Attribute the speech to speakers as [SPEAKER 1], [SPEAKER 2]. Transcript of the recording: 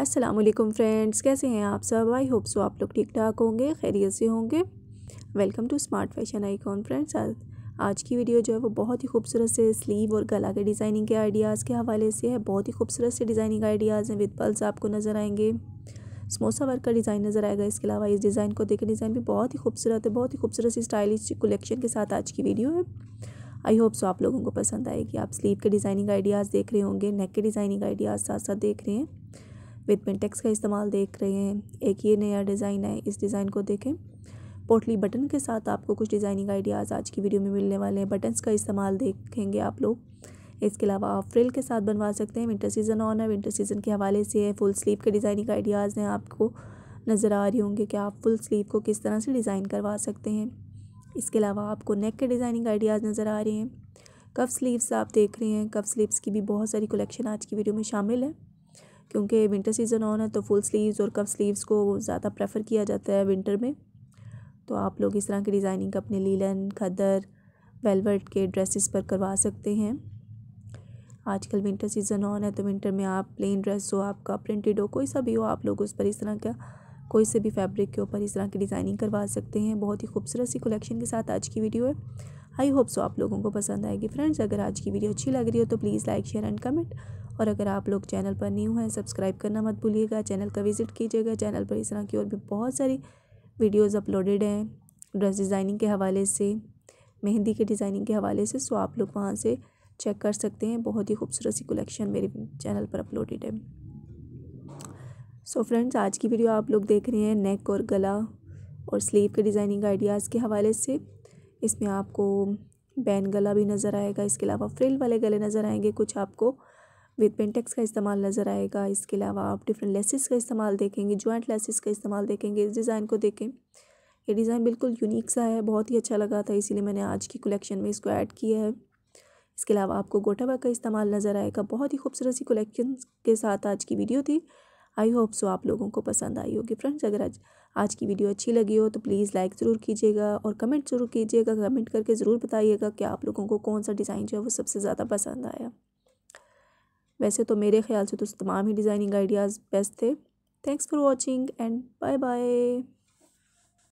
[SPEAKER 1] अस्सलाम वालेकुम फ्रेंड्स कैसे हैं आप सब आई होप सो आप लोग ठीक ठाक होंगे खैरियत से होंगे welcome to smart fashion icon friends आज की वीडियो जो है वो बहुत ही खूबसूरत से स्लीव और गला के डिज़ाइनिंग के आइडियाज़ के हवाले से है बहुत ही खूबसूरत से डिज़ाइनिंग आइडियाज़ हैं विद पल्स आपको नज़र आएंगे समोसा वर्क का डिज़ाइन नज़र आएगा इसके अलावा इस डिज़ाइन को देखें डिज़ाइन भी बहुत ही खूबसूरत है बहुत ही खूबसूरत सी स्टाइलिश कलेक्शन के साथ आज की वीडियो है आई होप सो आप लोगों को पसंद आएगी आप स्लीव के डिज़ाइनिंग आइडियाज़ देख रहे होंगे नेक के डिज़ाइनिंग आइडियाज़ साथ साथ देख रहे हैं विद पेंटेक्स का इस्तेमाल देख रहे हैं एक ये नया डिज़ाइन है इस डिज़ाइन को देखें पोटली बटन के साथ आपको कुछ डिज़ाइनिंग आइडियाज़ आज की वीडियो में मिलने वाले हैं बटन्स का इस्तेमाल देखेंगे आप लोग इसके अलावा आप फ्रिल के साथ बनवा सकते हैं विंटर सीज़न ऑन है विंटर सीज़न के हवाले से है फुल स्लीव के डिज़ाइनिंग आइडियाज़ हैं आपको नज़र आ रही होंगे कि आप फुल स्लीव को किस तरह से डिज़ाइन करवा सकते हैं इसके अलावा आपको नेक के डिज़ाइनिंग आइडियाज़ नज़र आ रहे हैं कफ स्लीव्स आप देख रहे हैं कफ स्लीव्स की भी बहुत सारी कलेक्शन आज की वीडियो में शामिल है क्योंकि विंटर सीज़न ऑन है तो फुल स्लीव्स और कफ स्लीव्स को ज़्यादा प्रेफर किया जाता है विंटर में तो आप लोग इस तरह की डिज़ाइनिंग अपने लीलन खदर वेलवेट के ड्रेसेस पर करवा सकते हैं आजकल विंटर सीज़न ऑन है तो विंटर में आप प्लेन ड्रेस हो आपका प्रिंटेड हो कोई सा भी हो आप लोग उस पर इस तरह का कोई से भी फैब्रिक के ऊपर इस तरह की डिज़ाइनिंग करवा सकते हैं बहुत ही खूबसूरत सी कलेक्शन के साथ आज की वीडियो है आई होप सो आप लोगों को पसंद आएगी फ्रेंड्स अगर आज की वीडियो अच्छी लग रही हो तो please like share and comment और अगर आप लोग चैनल पर न्यू हैं सब्सक्राइब करना मत भूलिएगा चैनल का विज़िट कीजिएगा चैनल पर इस तरह की और भी बहुत सारी वीडियोज़ अपलोडेड हैं ड्रेस डिज़ाइनिंग के हवाले से मेहंदी के डिज़ाइनिंग के हवाले से सो आप लोग वहाँ से चेक कर सकते हैं बहुत ही खूबसूरत सी कलेक्शन मेरे चैनल पर अपलोडेड है सो so फ्रेंड्स आज की वीडियो आप लोग देख रहे हैं नेक और गला और स्लीव के डिज़ाइनिंग आइडियाज़ के हवाले से इसमें आपको बैन गला भी नज़र आएगा इसके अलावा फ्रिल वाले गले नज़र आएंगे कुछ आपको विद पेंटेक्स का इस्तेमाल नज़र आएगा इसके अलावा आप डिफरेंट लेसिस का इस्तेमाल देखेंगे जॉइंट लेसिस का इस्तेमाल देखेंगे इस डिज़ाइन को देखें ये डिज़ाइन बिल्कुल यूनिक सा है बहुत ही अच्छा लगा था इसीलिए मैंने आज की कलेक्शन में इसको ऐड किया है इसके अलावा आपको गोटावा का इस्तेमाल नज़र आएगा बहुत ही खूबसूरत सी कलेक्शन के साथ आज की वीडियो थी आई होप सो आप लोगों को पसंद आई होगी फ्रेंड्स अगर आज आज की वीडियो अच्छी लगी हो तो प्लीज़ लाइक ज़रूर कीजिएगा और कमेंट ज़रूर कीजिएगा कमेंट करके ज़रूर बताइएगा कि आप लोगों को कौन सा डिज़ाइन जो है वो सबसे ज़्यादा पसंद आया वैसे तो मेरे ख्याल से तो तमाम ही डिज़ाइनिंग आइडियाज़ बेस्ट थे thanks for watching and bye bye